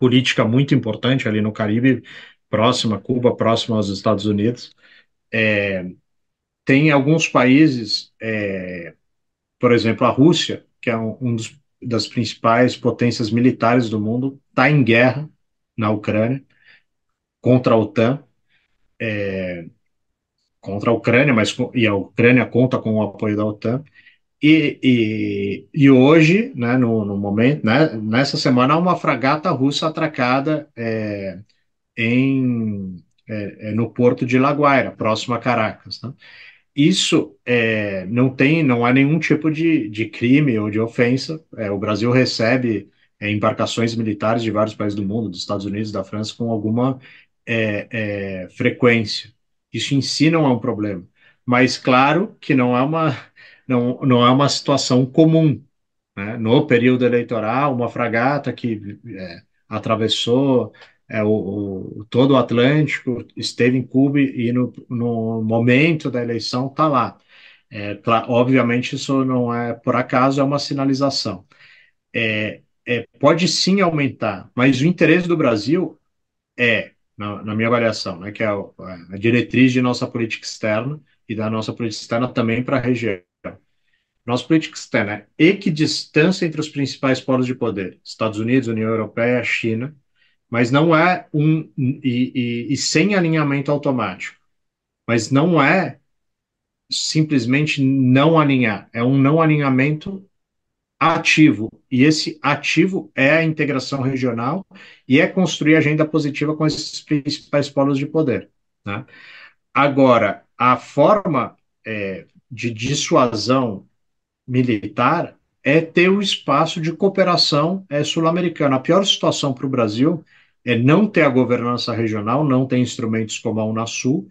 geopolítica muito importante ali no Caribe, próxima a Cuba, próxima aos Estados Unidos. É, tem alguns países, é, por exemplo, a Rússia, que é um, um dos, das principais potências militares do mundo, está em guerra na Ucrânia contra a OTAN é, contra a Ucrânia, mas e a Ucrânia conta com o apoio da OTAN. E, e, e hoje, né, no, no momento, né, nessa semana, uma fragata russa atracada é, em, é, é no porto de Laguaira, próximo a Caracas. Né? Isso é, não tem, não há nenhum tipo de, de crime ou de ofensa. É, o Brasil recebe é, embarcações militares de vários países do mundo, dos Estados Unidos, da França, com alguma é, é, frequência. Isso em si não é um problema. Mas claro que não é uma, não, não é uma situação comum. Né? No período eleitoral, uma fragata que é, atravessou é, o, o, todo o Atlântico, esteve em Cuba e no, no momento da eleição está lá. É, obviamente, isso não é por acaso, é uma sinalização. É, é pode sim aumentar, mas o interesse do Brasil é na, na minha avaliação, né, que é a, é, a diretriz de nossa política externa e da nossa política externa também para a região. Nossa política externa é equidistância entre os principais polos de poder, Estados Unidos, União Europeia, China, mas não é um e, e, e, sem alinhamento automático. Mas não é simplesmente não alinhar, é um não alinhamento ativo. E esse ativo é a integração regional e é construir agenda positiva com esses principais polos de poder. Né? Agora, a forma é, de dissuasão militar é ter o espaço de cooperação é, sul-americana. A pior situação para o Brasil é não ter a governança regional, não ter instrumentos como a Unasul,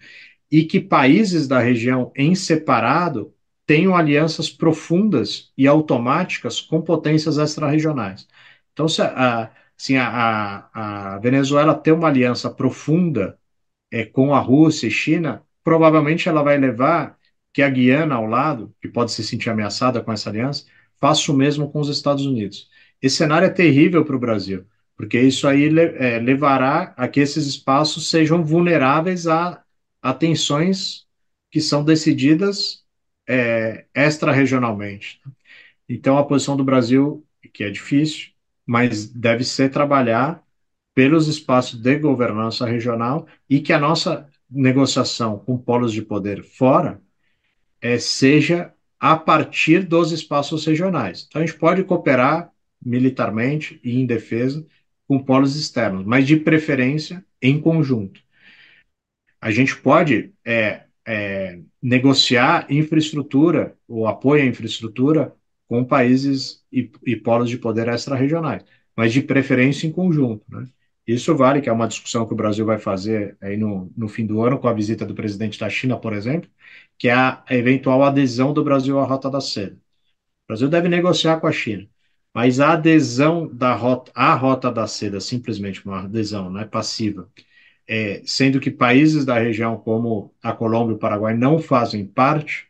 e que países da região em separado tenham alianças profundas e automáticas com potências extra-regionais. Então, se a, assim, a, a, Venezuela ter uma aliança profunda é, com a Rússia e China, provavelmente ela vai levar que a Guiana ao lado, que pode se sentir ameaçada com essa aliança, faça o mesmo com os Estados Unidos. Esse cenário é terrível para o Brasil, porque isso aí é, levará a que esses espaços sejam vulneráveis a, a tensões que são decididas é, extra-regionalmente. Né? Então, a posição do Brasil, que é difícil, mas deve ser trabalhar pelos espaços de governança regional e que a nossa negociação com polos de poder fora é, seja a partir dos espaços regionais. Então, a gente pode cooperar militarmente e em defesa com polos externos, mas de preferência em conjunto. A gente pode é, é, negociar infraestrutura, ou apoio à infraestrutura, com países e, e polos de poder extra-regionais, mas de preferência em conjunto. Né? Isso vale, que é uma discussão que o Brasil vai fazer aí no, no fim do ano, com a visita do presidente da China, por exemplo, que é a eventual adesão do Brasil à Rota da Seda. O Brasil deve negociar com a China, mas a adesão da rota, à Rota da Seda, simplesmente uma adesão né, passiva, é, sendo que países da região como a Colômbia e o Paraguai não fazem parte,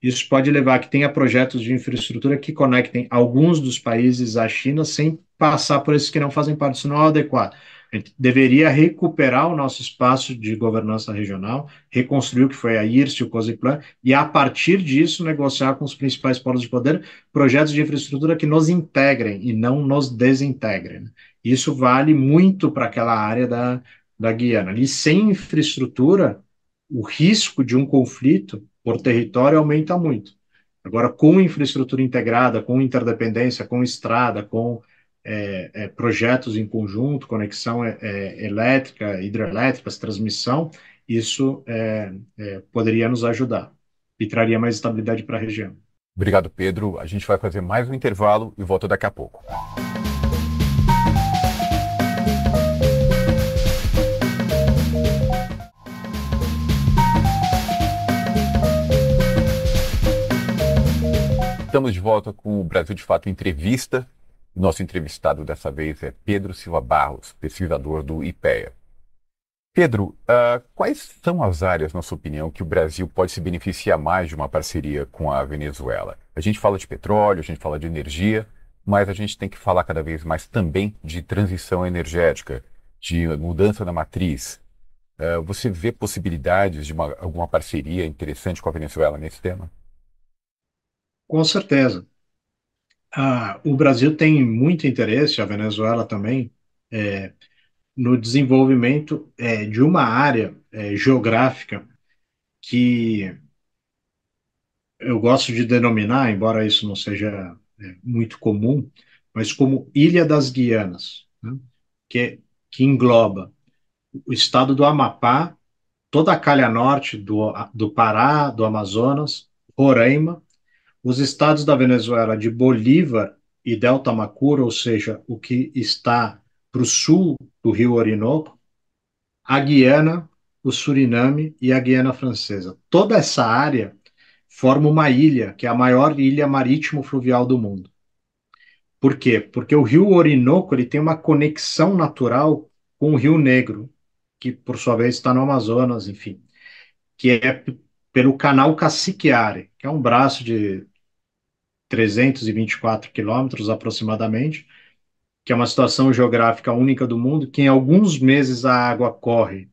isso pode levar a que tenha projetos de infraestrutura que conectem alguns dos países à China sem passar por esses que não fazem parte, isso não é adequado. A gente deveria recuperar o nosso espaço de governança regional, reconstruir o que foi a e o COSIPLAN, e a partir disso negociar com os principais polos de poder projetos de infraestrutura que nos integrem e não nos desintegrem. Isso vale muito para aquela área da da Guiana. Ali, sem infraestrutura, o risco de um conflito por território aumenta muito. Agora, com infraestrutura integrada, com interdependência, com estrada, com é, é, projetos em conjunto, conexão é, é elétrica, hidrelétricas, transmissão, isso é, é, poderia nos ajudar e traria mais estabilidade para a região. Obrigado, Pedro. A gente vai fazer mais um intervalo e volta daqui a pouco. Estamos de volta com o Brasil de Fato Entrevista. Nosso entrevistado dessa vez é Pedro Silva Barros, pesquisador do IPEA. Pedro, uh, quais são as áreas, na sua opinião, que o Brasil pode se beneficiar mais de uma parceria com a Venezuela? A gente fala de petróleo, a gente fala de energia, mas a gente tem que falar cada vez mais também de transição energética, de mudança na matriz. Uh, você vê possibilidades de uma, alguma parceria interessante com a Venezuela nesse tema? Com certeza. Ah, o Brasil tem muito interesse, a Venezuela também, é, no desenvolvimento é, de uma área é, geográfica que eu gosto de denominar, embora isso não seja é, muito comum, mas como Ilha das Guianas, né, que, é, que engloba o estado do Amapá, toda a calha norte do, do Pará, do Amazonas, Roraima os estados da Venezuela de Bolívar e Delta Macura, ou seja, o que está para o sul do rio Orinoco, a Guiana, o Suriname e a Guiana Francesa. Toda essa área forma uma ilha, que é a maior ilha marítimo-fluvial do mundo. Por quê? Porque o rio Orinoco ele tem uma conexão natural com o Rio Negro, que por sua vez está no Amazonas, enfim, que é pelo canal Caciquiare, que é um braço de 324 quilômetros aproximadamente, que é uma situação geográfica única do mundo, que em alguns meses a água corre,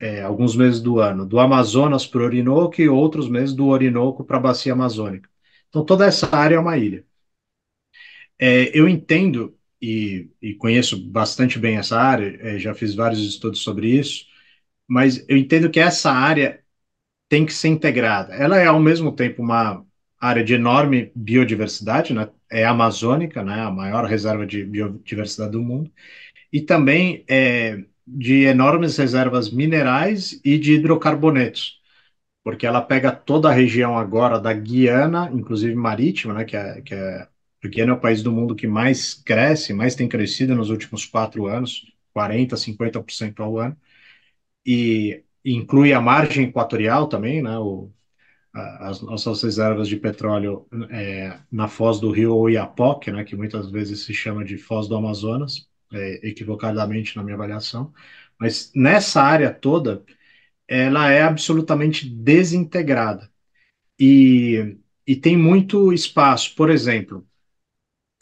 é, alguns meses do ano, do Amazonas para o Orinoco e outros meses do Orinoco para a Bacia Amazônica. Então, toda essa área é uma ilha. É, eu entendo e, e, conheço bastante bem essa área, é, já fiz vários estudos sobre isso, mas eu entendo que essa área tem que ser integrada. Ela é, ao mesmo tempo, uma área de enorme biodiversidade, né? é amazônica, né? a maior reserva de biodiversidade do mundo, e também é, de enormes reservas minerais e de hidrocarbonetos, porque ela pega toda a região agora da Guiana, inclusive marítima, né? que, é, que é, a Guiana é o país do mundo que mais cresce, mais tem crescido nos últimos quatro anos, 40%, 50% ao ano, e inclui a margem equatorial também, né? O, as nossas reservas de petróleo é, na foz do rio Oiapoque, né, que muitas vezes se chama de foz do Amazonas, é, equivocadamente na minha avaliação, mas nessa área toda, ela é absolutamente desintegrada. E, e tem muito espaço. Por exemplo,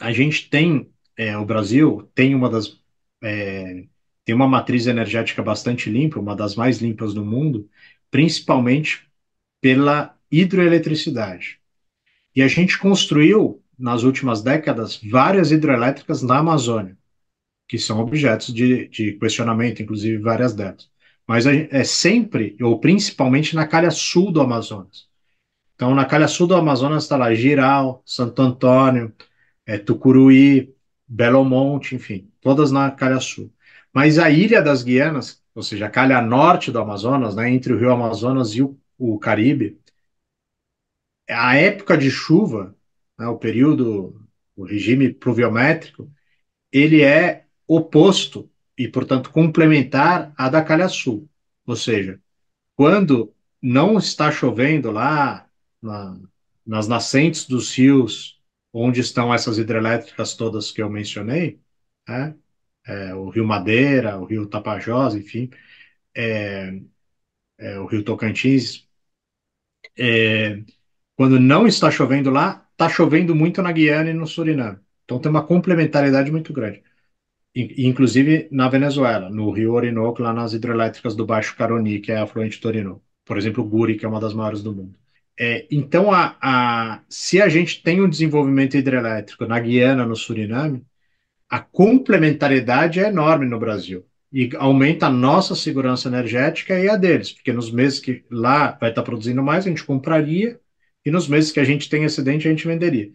a gente tem, é, o Brasil tem uma das é, tem uma matriz energética bastante limpa, uma das mais limpas do mundo, principalmente pela hidroeletricidade. E a gente construiu, nas últimas décadas, várias hidrelétricas na Amazônia, que são objetos de, de questionamento, inclusive várias delas. Mas é sempre, ou principalmente, na calha sul do Amazonas. Então, na calha sul do Amazonas está lá Giral, Santo Antônio, é, Tucuruí, Belo Monte, enfim, todas na calha sul. Mas a Ilha das Guianas, ou seja, a calha norte do Amazonas, né, entre o rio Amazonas e o, o Caribe, a época de chuva, né, o período, o regime pluviométrico, ele é oposto e, portanto, complementar à da calha sul. Ou seja, quando não está chovendo lá na, nas nascentes dos rios onde estão essas hidrelétricas todas que eu mencionei, né, é, o Rio Madeira, o Rio Tapajós, enfim, é, é, o Rio Tocantins. É, quando não está chovendo lá, está chovendo muito na Guiana e no Suriname. Então tem uma complementaridade muito grande. I, inclusive na Venezuela, no Rio Orinoco, lá nas hidrelétricas do Baixo Caroni, que é afluente do Orinoco. Por exemplo, o Guri, que é uma das maiores do mundo. É, então, a, a, se a gente tem um desenvolvimento hidrelétrico na Guiana, no Suriname, a complementariedade é enorme no Brasil e aumenta a nossa segurança energética e a deles, porque nos meses que lá vai estar produzindo mais, a gente compraria, e nos meses que a gente tem excedente, a gente venderia.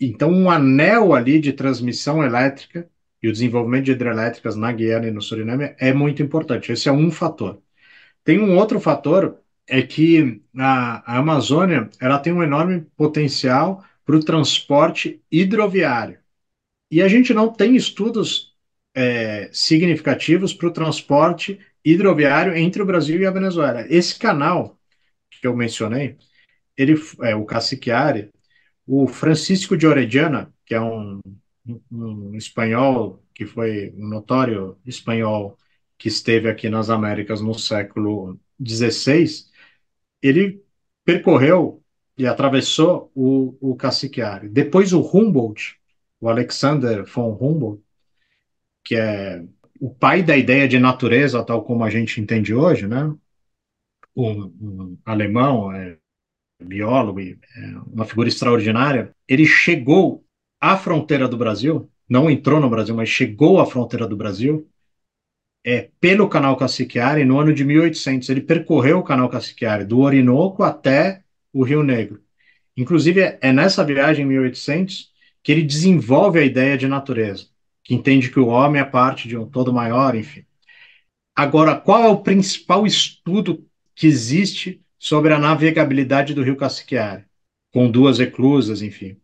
Então, um anel ali de transmissão elétrica e o desenvolvimento de hidrelétricas na Guiana e no Suriname é muito importante. Esse é um fator. Tem um outro fator, é que a, a Amazônia ela tem um enorme potencial para o transporte hidroviário. E a gente não tem estudos é, significativos para o transporte hidroviário entre o Brasil e a Venezuela. Esse canal que eu mencionei, ele é o Caciquiari, o Francisco de Orellana, que é um, um espanhol que foi um notório espanhol que esteve aqui nas Américas no século XVI, ele percorreu e atravessou o, o Caciquiari. Depois o Humboldt, o Alexander von Humboldt, que é o pai da ideia de natureza, tal como a gente entende hoje, né? Um, um alemão, é, biólogo, é, uma figura extraordinária. Ele chegou à fronteira do Brasil, não entrou no Brasil, mas chegou à fronteira do Brasil é, pelo canal Caciquiari no ano de 1800. Ele percorreu o canal Caciquiari do Orinoco até o Rio Negro. Inclusive, é nessa viagem em 1800 que ele desenvolve a ideia de natureza, que entende que o homem é parte de um todo maior, enfim. Agora, qual é o principal estudo que existe sobre a navegabilidade do rio Cassiquiare, com duas eclusas, enfim?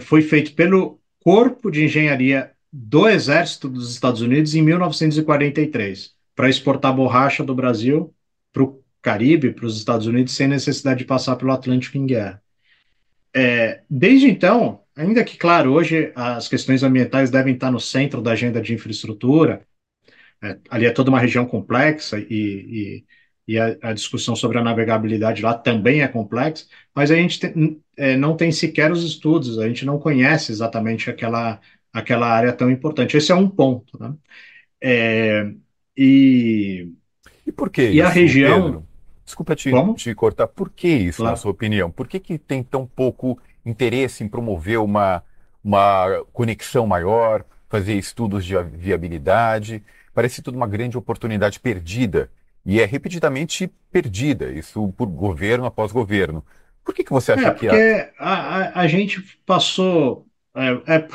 Foi feito pelo Corpo de Engenharia do Exército dos Estados Unidos em 1943, para exportar borracha do Brasil para o Caribe, para os Estados Unidos, sem necessidade de passar pelo Atlântico em guerra. É, desde então, ainda que, claro, hoje as questões ambientais devem estar no centro da agenda de infraestrutura, é, ali é toda uma região complexa e, e, e a, a, discussão sobre a navegabilidade lá também é complexa, mas a gente tem, é, não tem sequer os estudos, a gente não conhece exatamente aquela, aquela área tão importante. Esse é um ponto. Né? É, e, e por que? E isso, a região. Pedro? Desculpa te, te, cortar, por que isso, claro. na sua opinião? Por que, que tem tão pouco interesse em promover uma, uma conexão maior, fazer estudos de viabilidade. Parece tudo uma grande oportunidade perdida e é repetidamente perdida, isso por governo após governo. Por que, que você acha é, que é? A... a, a gente passou. É, é,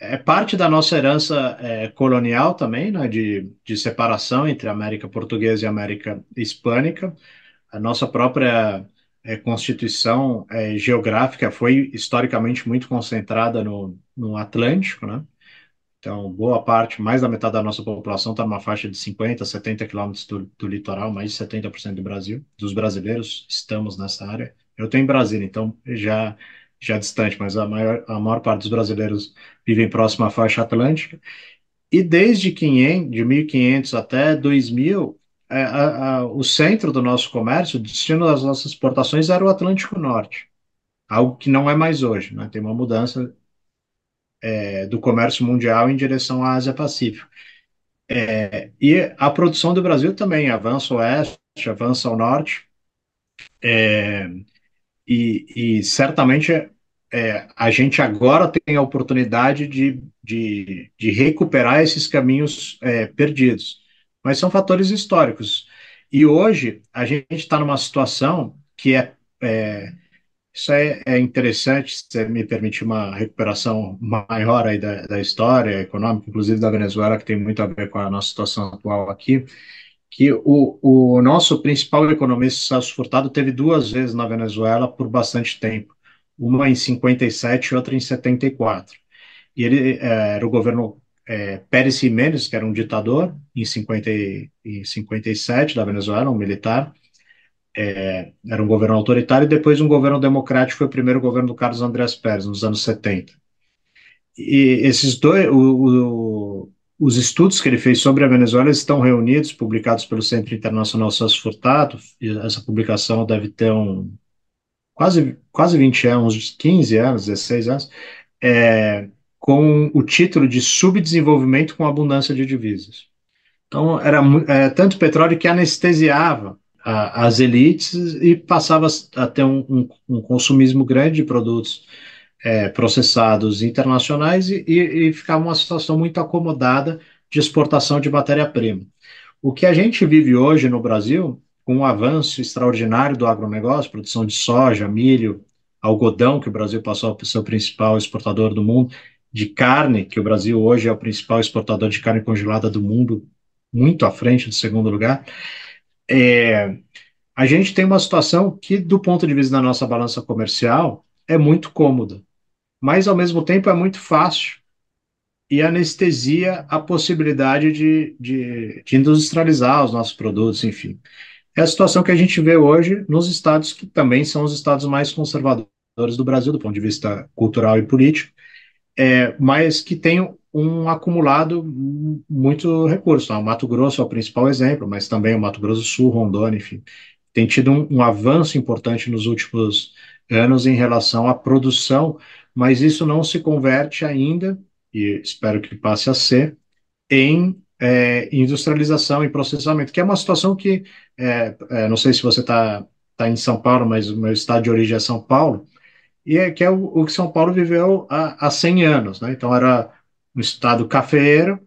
é parte da nossa herança é, colonial também, né, de, de separação entre a América Portuguesa e a América Hispânica. A nossa própria é, constituição é, geográfica foi historicamente muito concentrada no, no Atlântico, né? Então, boa parte, mais da metade da nossa população está numa faixa de 50, 70 quilômetros do, do, litoral, mais de 70% do Brasil, dos brasileiros estamos nessa área. Eu tenho em Brasília, então já já distante, mas a maior, a maior parte dos brasileiros vivem próximo à faixa atlântica. E desde 500, de 1500 até 2000, é, o centro do nosso comércio, o destino das nossas exportações era o Atlântico Norte, algo que não é mais hoje. Né? Tem uma mudança é, do comércio mundial em direção à Ásia-Pacífico. É, e a produção do Brasil também avança oeste, avança ao norte, é, e, e, certamente é, a gente agora tem a oportunidade de, de, de recuperar esses caminhos perdidos mas são fatores históricos. E hoje a gente está numa situação que é, é isso é, é, interessante, se me permite uma recuperação maior aí da, da, história econômica, inclusive da Venezuela, que tem muito a ver com a nossa situação atual aqui, que o, o nosso principal economista, Celso Furtado, teve duas vezes na Venezuela por bastante tempo, uma em 57 e outra em 74. E ele é, era o governo é, Pérez Jiménez, que era um ditador em, 50, em 57 da Venezuela, um militar, é, era um governo autoritário, e depois um governo democrático, foi o primeiro governo do Carlos Andrés Pérez, nos anos 70. E esses dois, o, o, os estudos que ele fez sobre a Venezuela estão reunidos, publicados pelo Centro Internacional Celso Furtado, essa publicação deve ter um, quase, quase 20 anos, uns 15 anos, 16 anos, é, com o título de subdesenvolvimento com abundância de divisas. Então, era, é, tanto petróleo que anestesiava a, as elites e passava a ter um, um, um consumismo grande de produtos é, processados internacionais e, e, e ficava uma situação muito acomodada de exportação de matéria-prima. O que a gente vive hoje no Brasil, com o um avanço extraordinário do agronegócio, produção de soja, milho, algodão, que o Brasil passou a ser o principal exportador do mundo, de carne, que o Brasil hoje é o principal exportador de carne congelada do mundo, muito à frente do segundo lugar, é, a gente tem uma situação que, do ponto de vista da nossa balança comercial, é muito cômoda, mas ao mesmo tempo é muito fácil e anestesia a possibilidade de, de, de industrializar os nossos produtos, enfim. É a situação que a gente vê hoje nos estados que também são os estados mais conservadores do Brasil, do ponto de vista cultural e político, é, mas que tem um acumulado muito recurso. Né? O Mato Grosso é o principal exemplo, mas também o Mato Grosso do Sul, Rondônia, enfim, tem tido um, um avanço importante nos últimos anos em relação à produção, mas isso não se converte ainda, e espero que passe a ser, em é, industrialização e processamento, que é uma situação que, é, é, não sei se você está tá em São Paulo, mas o meu estado de origem é São Paulo, e é, que é o, o que São Paulo viveu há, há 100 anos. Né? Então, era um estado cafeiro,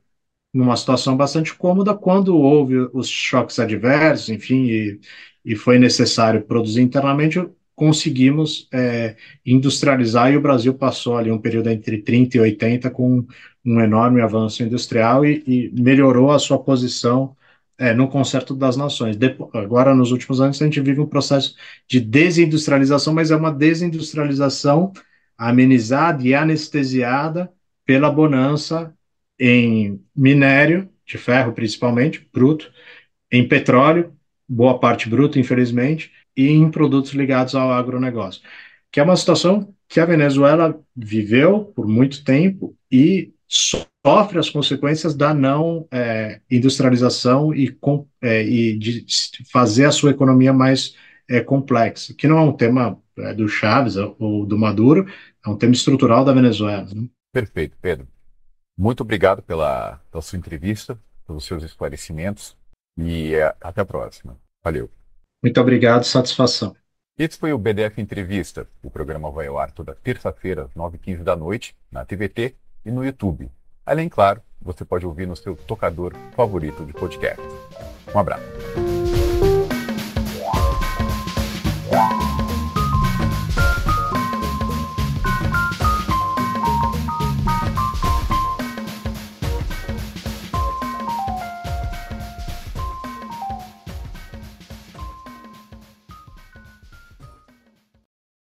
numa situação bastante cômoda, quando houve os choques adversos, enfim, e, e foi necessário produzir internamente, conseguimos é, industrializar e o Brasil passou ali um período entre 30 e 80 com um enorme avanço industrial e, e melhorou a sua posição é, no concerto das nações. Depo agora, nos últimos anos, a gente vive um processo de desindustrialização, mas é uma desindustrialização amenizada e anestesiada pela bonança em minério, de ferro principalmente, bruto, em petróleo, boa parte bruto, infelizmente, e em produtos ligados ao agronegócio, que é uma situação que a Venezuela viveu por muito tempo e sofre as consequências da não é, industrialização e, com, é, e, de fazer a sua economia mais é, complexa, que não é um tema é, do Chaves ou do Maduro, é um tema estrutural da Venezuela. Né? Perfeito, Pedro. Muito obrigado pela, pela sua entrevista, pelos seus esclarecimentos e é, até a próxima. Valeu. Muito obrigado, satisfação. Esse foi o BDF Entrevista. O programa vai ao ar toda terça-feira, às 9h15 da noite, na TVT e no YouTube. Além, claro, você pode ouvir no seu tocador favorito de podcast. Um abraço.